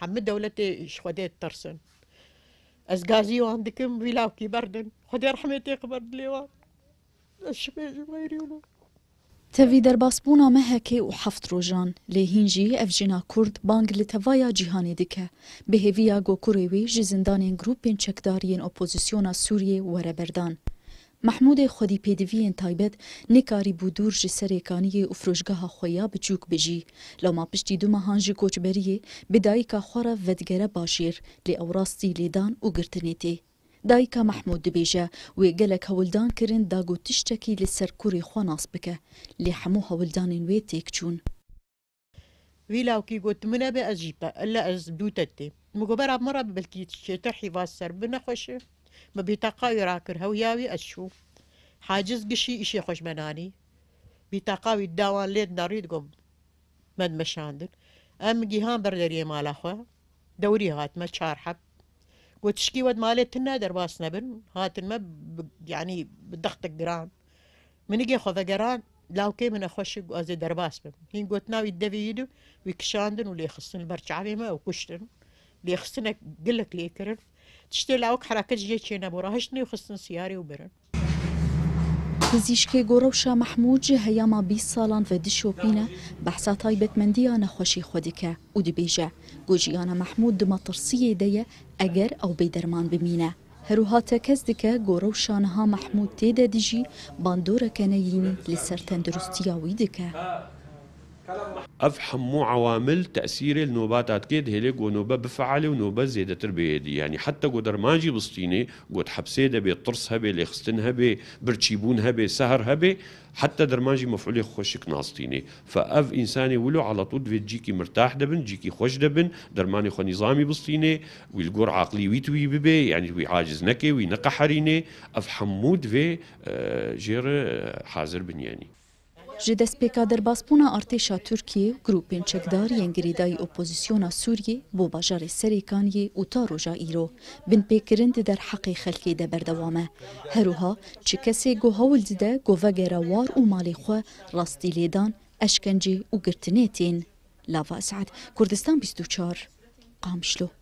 همه دولت خودت ترسن از غازي وان دكم ولاوكي بردن خدي رحمتي قبرد ليوان الشميج غيريونو تەوی دەرباسبوونا me hekê û heft rojan lê hîn jî ev jina Kurd bang li tevaya cîhanê dike. Bihêviya gokurê wê ji zindanên grupên çekdariyên opozisyona Sûriyê wereberdan. محمود خودی پێدەویین تایبەت نێکاری بوو دوور ji serêkaniye û firojgeha xwe ya biçûk bijî lema piştî du mehan ji koçberiyê bidayîka xwe re vedgere başêr lê ew rastî lêdan û girtinê tê دایکا مححمود dibêje wê gelek hewildan kirin dag û tiştekî li ser kurê xwe nas bike lê hemû hewildanên wê têk çûn وی لاوکی گوت منە بێ ئەجیپە لە ئەز دووتە تێ مگوبەر مرە بلکی شێتە حیوا سەر بنەخۆشە ما بيتاقا يراكر هوياوي أشو حاجز قشي إشي خوش مناني بيتاقا ويداوان ليد نريد قم من مشاندن أم جيهان بردري مال أخوة دوري هات ما تشار حب وتشكي ود مالت النادر باس نبن هات ما يعني بدختك جران من يجي خذ قران لاو كي من أخوش أزي درباس بم هين قلت ناوي الدفي يدو ويكشاندن وليخصن خصن برشعبي ما وكشتن ليخصنك قلك ليكرن تشتلاوک حرکت جێچێنە بۆ ڕاهشتنی و خستن سیاری و برن. پزیشکی گۆڕەوشە مەحموج هەیەما بی ساڵان و دشۆپینە بەحسا تایبەتمەندیە نەخۆشی خۆدیکە و دبێژە گۆژیانە محمود دمەترسیە دەیە ئەگەر اگر او دەرمان ببینە. هروها کەس دکە گۆرە و شانەها مەحمود تێدە دژی باندۆرەکەنە یینی لەسەر تەندروستیاوی دکە. افهم مو عوامل تاثير النوبات كيد هيليك ونوبه بفعله ونوبه زيده تربيه يعني حتى قدر ما جي بسطيني قد حبسه دبي طرس هبي لخستن هبي برشيبون هبي سهر هبي حتى درماجي مفعولي خوشك ناستيني فاف انساني ولو على طول في جيكي مرتاح دبن جيكي خوش دبن درماني خو نظامي بسطيني والقر عقلي ويتوي ببي يعني وي عاجز نكي وي نقحريني اف حمود في آه، جير آه، حازر بنياني جدس پیکادر باسپونا ارتشا ترکیه گروپین چکدار ینگریدای اپوزیسیونا سوریه بو باجار سریکانیه و تا روژا ایرو بین پیکرند در حق خلکی ده بردوامه هروها چه کسی گو هول دیده گو وگر وار و مالی خواه راستی لیدان اشکنجی و گرتنیتین لافا اسعد کردستان 24 قامشلو